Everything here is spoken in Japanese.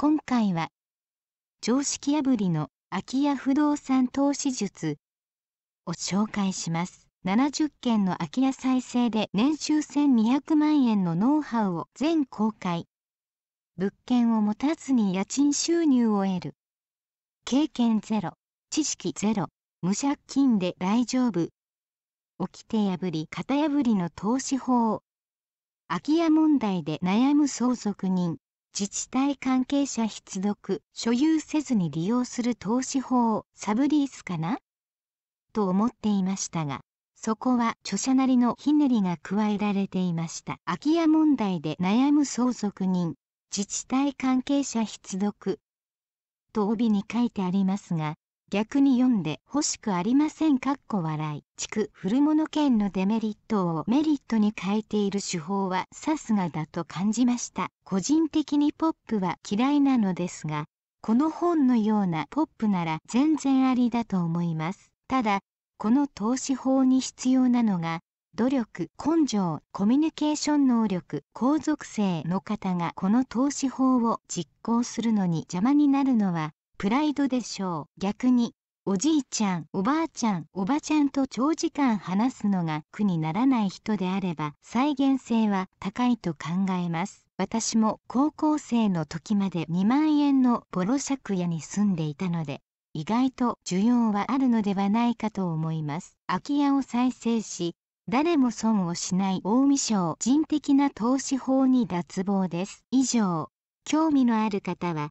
今回は常識破りの空き家不動産投資術を紹介します70件の空き家再生で年収1200万円のノウハウを全公開物件を持たずに家賃収入を得る経験ゼロ知識ゼロ無借金で大丈夫起きて破り型破りの投資法空き家問題で悩む相続人自治体関係者必読所有せずに利用する投資法サブリースかなと思っていましたがそこは著者なりのひねりが加えられていました空き家問題で悩む相続人自治体関係者必読と帯に書いてありますが逆に読んで欲しくありませんかっこ笑い地区古物券のデメリットをメリットに変えている手法はさすがだと感じました個人的にポップは嫌いなのですがこの本のようなポップなら全然ありだと思いますただこの投資法に必要なのが努力根性コミュニケーション能力後続性の方がこの投資法を実行するのに邪魔になるのはプライドでしょう。逆に、おじいちゃん、おばあちゃん、おばちゃんと長時間話すのが苦にならない人であれば再現性は高いと考えます。私も高校生の時まで2万円のボロ借家に住んでいたので、意外と需要はあるのではないかと思います。空き家を再生し、誰も損をしない近江省人的な投資法に脱帽です。以上、興味のある方は、